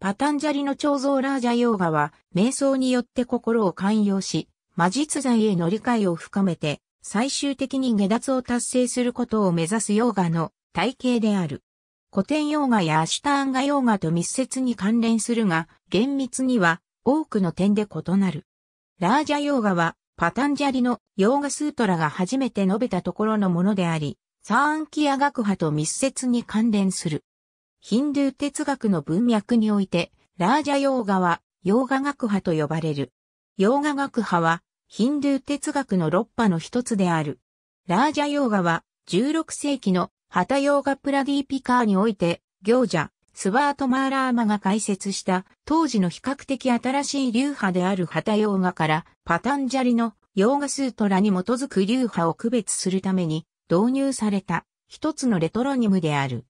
パタンジャリの彫像ラージャヨーガは、瞑想によって心を寛容し、魔術剤への理解を深めて、最終的に下脱を達成することを目指すヨーガの体系である。古典ヨーガやアシュターンガヨーガと密接に関連するが、厳密には多くの点で異なる。ラージャヨーガは、パタンジャリのヨーガスートラが初めて述べたところのものであり、サーンキア学派と密接に関連する。ヒンドゥー哲学の文脈において、ラージャヨーガは、ヨーガ学派と呼ばれる。ヨーガ学派は、ヒンドゥー哲学の六派の一つである。ラージャヨーガは、16世紀のハタヨーガプラディーピカーにおいて、行者、スワート・マーラーマが解説した当時の比較的新しい流派であるハタヨーガからパタンジャリのヨーガスートラに基づく流派を区別するために導入された一つのレトロニムである。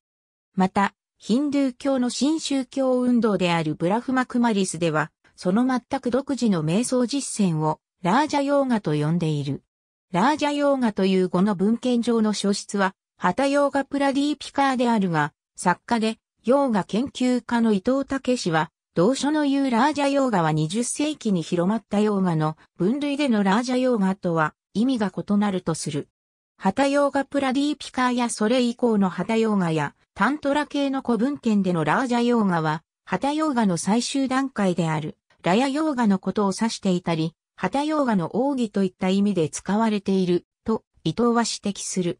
また、ヒンドゥー教の新宗教運動であるブラフマクマリスでは、その全く独自の瞑想実践をラージャヨーガと呼んでいる。ラージャヨーガという語の文献上の書質は、ハタヨーガプラディーピカーであるが、作家で、ヨーガ研究家の伊藤武氏は、同書の言うラージャヨーガは20世紀に広まったヨーガの分類でのラージャヨーガとは意味が異なるとする。ハタヨーガプラディーピカーやそれ以降のハタヨーガやタントラ系の古文献でのラージャヨーガは、ハタヨーガの最終段階である、ラヤヨーガのことを指していたり、ハタヨーガの奥義といった意味で使われている、と、伊藤は指摘する。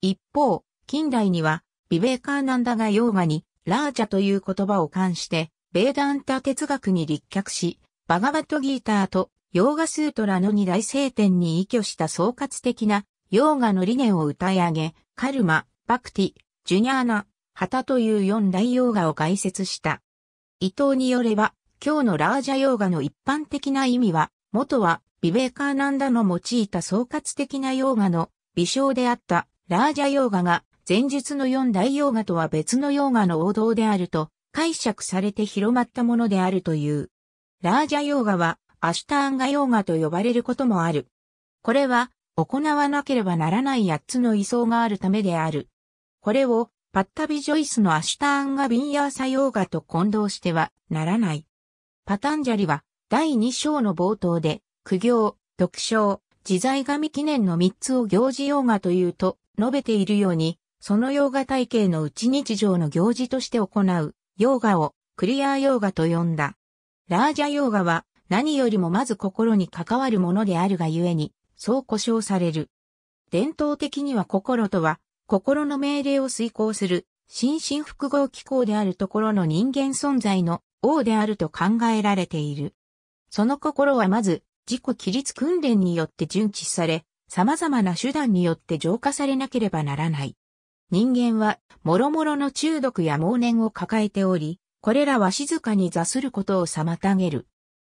一方、近代には、ビベーカーナンダがヨーガに、ラージャという言葉を冠して、ベーダンタ哲学に立脚し、バガバトギーターとヨーガスートラの二大聖典に依拠した総括的なヨーガの理念を歌い上げ、カルマ、バクティ、ジュニャーナ、ハタという四大ヨーガを解説した。伊藤によれば、今日のラージャヨーガの一般的な意味は、元はビベーカーナンダの用いた総括的なヨーガの微笑であったラージャヨーガが前述の四大ヨーガとは別のヨーガの王道であると解釈されて広まったものであるという。ラージャヨーガはアシュターンガヨーガと呼ばれることもある。これは行わなければならない八つの位相があるためである。これを、パッタビジョイスのアシュターンガ・ビンヤーサヨーガと混同してはならない。パタンジャリは第2章の冒頭で、苦行、読章、自在神記念の3つを行事ヨーガというと述べているように、そのヨーガ体系のうち日常の行事として行うヨーガをクリアヨーガと呼んだ。ラージャヨーガは何よりもまず心に関わるものであるがゆえに、そう呼称される。伝統的には心とは、心の命令を遂行する、心身複合機構であるところの人間存在の王であると考えられている。その心はまず、自己規律訓練によって順知され、様々な手段によって浄化されなければならない。人間は、諸々の中毒や盲念を抱えており、これらは静かに座することを妨げる。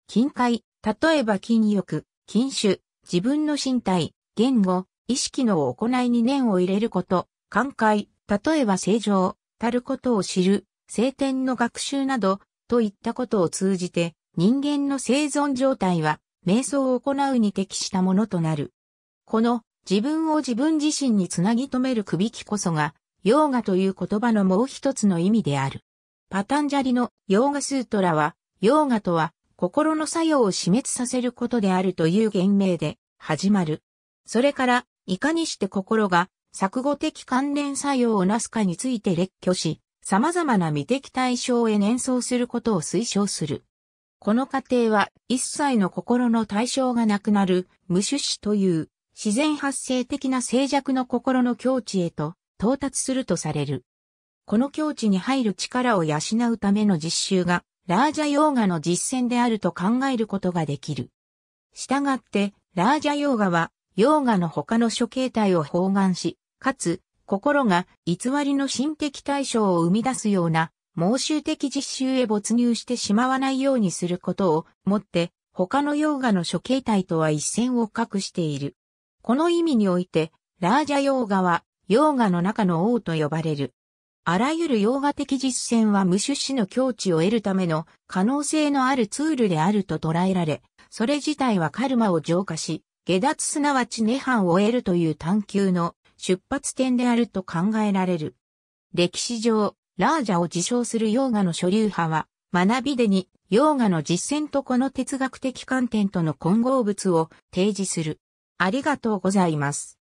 近海、例えば禁欲、禁酒、自分の身体、言語、意識の行いに念を入れること、寛解、例えば正常、たることを知る、晴天の学習など、といったことを通じて、人間の生存状態は、瞑想を行うに適したものとなる。この、自分を自分自身につなぎ止める首引きこそが、ヨーガという言葉のもう一つの意味である。パタンジャリのヨーガスートラは、ヨーガとは、心の作用を死滅させることであるという言名で、始まる。それから、いかにして心が錯誤的関連作用をなすかについて列挙し、様々な未的対象へ念想することを推奨する。この過程は一切の心の対象がなくなる無種子という自然発生的な静寂の心の境地へと到達するとされる。この境地に入る力を養うための実習がラージャヨーガの実践であると考えることができる。したがってラージャヨーガは、ヨーガの他の諸形態を包含し、かつ、心が偽りの心的対象を生み出すような、盲衆的実習へ没入してしまわないようにすることをもって、他のヨーガの諸形態とは一線を画している。この意味において、ラージャヨーガは、ヨーガの中の王と呼ばれる。あらゆるヨーガ的実践は無出資の境地を得るための可能性のあるツールであると捉えられ、それ自体はカルマを浄化し、下脱すなわち涅槃を得るという探求の出発点であると考えられる。歴史上、ラージャを自称するヨーガの所流派は、学びでに、ヨーガの実践とこの哲学的観点との混合物を提示する。ありがとうございます。